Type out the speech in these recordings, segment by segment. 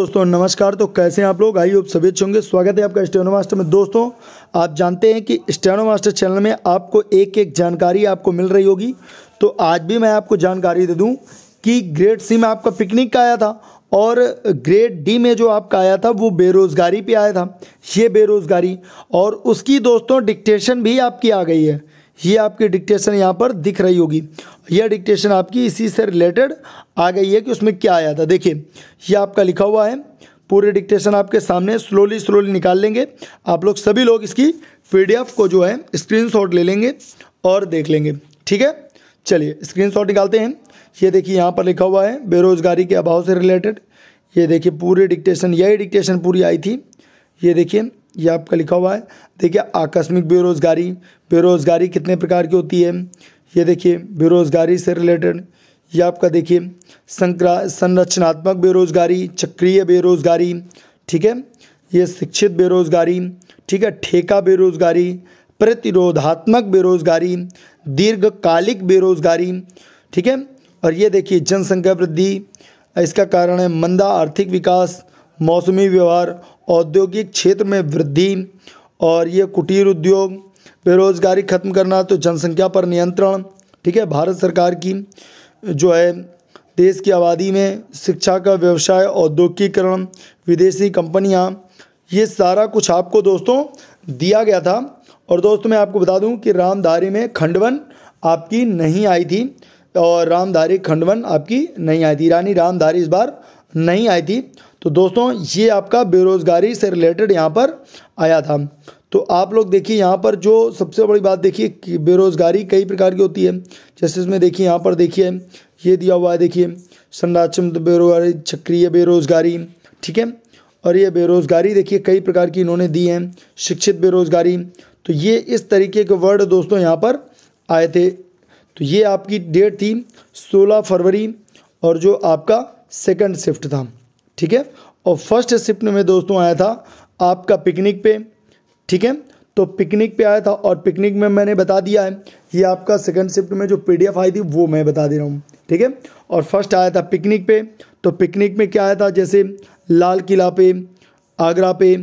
दोस्तों नमस्कार तो कैसे हैं आप लोग आई होप सभी अच्छे होंगे स्वागत है आपका स्टेनो मास्टर में दोस्तों आप जानते हैं कि स्टेनो मास्टर चैनल में आपको एक एक जानकारी आपको मिल रही होगी तो आज भी मैं आपको जानकारी दे दूं कि ग्रेड सी में आपका पिकनिक का आया था और ग्रेड डी में जो आपका आया था वो बेरोज़गारी पर आया था ये बेरोज़गारी और उसकी दोस्तों डिक्टेशन भी आपकी आ गई है ये आपकी डिक्टेशन यहाँ पर दिख रही होगी यह डिक्टेशन आपकी इसी से रिलेटेड आ गई है कि उसमें क्या आया था देखिए यह आपका लिखा हुआ है पूरी डिक्टेशन आपके सामने स्लोली स्लोली निकाल लेंगे आप लोग सभी लोग इसकी पी को जो है स्क्रीन ले लेंगे और देख लेंगे ठीक है चलिए स्क्रीन निकालते हैं ये देखिए यहाँ पर लिखा हुआ है बेरोजगारी के अभाव से रिलेटेड ये देखिए पूरी डिक्टेशन यही डिक्टेशन पूरी आई थी ये देखिए ये आपका लिखा हुआ है देखिए आकस्मिक बेरोज़गारी बेरोज़गारी कितने प्रकार की होती है ये देखिए बेरोज़गारी से रिलेटेड ये आपका देखिए संक्रा संरचनात्मक बेरोज़गारी चक्रीय बेरोज़गारी ठीक है ये शिक्षित बेरोज़गारी ठीक है ठेका बेरोज़गारी प्रतिरोधात्मक बेरोज़गारी दीर्घकालिक बेरोज़गारी ठीक है और ये देखिए जनसंख्या वृद्धि इसका कारण है मंदा आर्थिक विकास मौसमी व्यवहार औद्योगिक क्षेत्र में वृद्धि और ये कुटीर उद्योग बेरोजगारी खत्म करना तो जनसंख्या पर नियंत्रण ठीक है भारत सरकार की जो है देश की आबादी में शिक्षा का व्यवसाय औद्योगिकरण विदेशी कंपनियाँ ये सारा कुछ आपको दोस्तों दिया गया था और दोस्तों मैं आपको बता दूं कि रामधारी में खंडवन आपकी नहीं आई थी और रामधारी खंडवन आपकी नहीं आई थी रानी रामधारी इस बार नहीं आई थी तो दोस्तों ये आपका बेरोज़गारी से रिलेटेड यहाँ पर आया था तो आप लोग देखिए यहाँ पर जो सबसे बड़ी बात देखिए कि बेरोज़गारी कई प्रकार की होती है जैसे इसमें देखिए यहाँ पर देखिए ये दिया हुआ है देखिए संराक्षम बेरोजगारी चक्रीय बेरोज़गारी ठीक है और ये बेरोज़गारी देखिए कई प्रकार की इन्होंने दी है शिक्षित बेरोज़गारी तो ये इस तरीके के वर्ड दोस्तों यहाँ पर आए थे तो ये आपकी डेट थी सोलह फरवरी और जो आपका सेकंड शिफ्ट था ठीक है और फर्स्ट शिफ्ट में दोस्तों आया था आपका पिकनिक पे ठीक है तो पिकनिक पे आया था और पिकनिक में मैंने बता दिया है ये आपका सेकंड शिफ्ट में जो पीडीएफ आई थी वो मैं बता दे रहा हूँ ठीक है और फर्स्ट आया था पिकनिक पे तो पिकनिक में क्या आया था जैसे लाल किला पे आगरा पे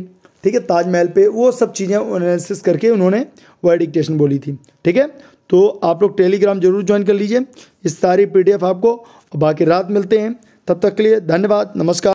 ठीक है ताजमहल पे वो सब चीज़ें एनालिसिस करके उन्होंने वह डिक्टेशन बोली थी ठीक है तो आप लोग टेलीग्राम जरूर ज्वाइन कर लीजिए इस सारी पी आपको बाकी रात मिलते हैं तब तक के लिए धन्यवाद नमस्कार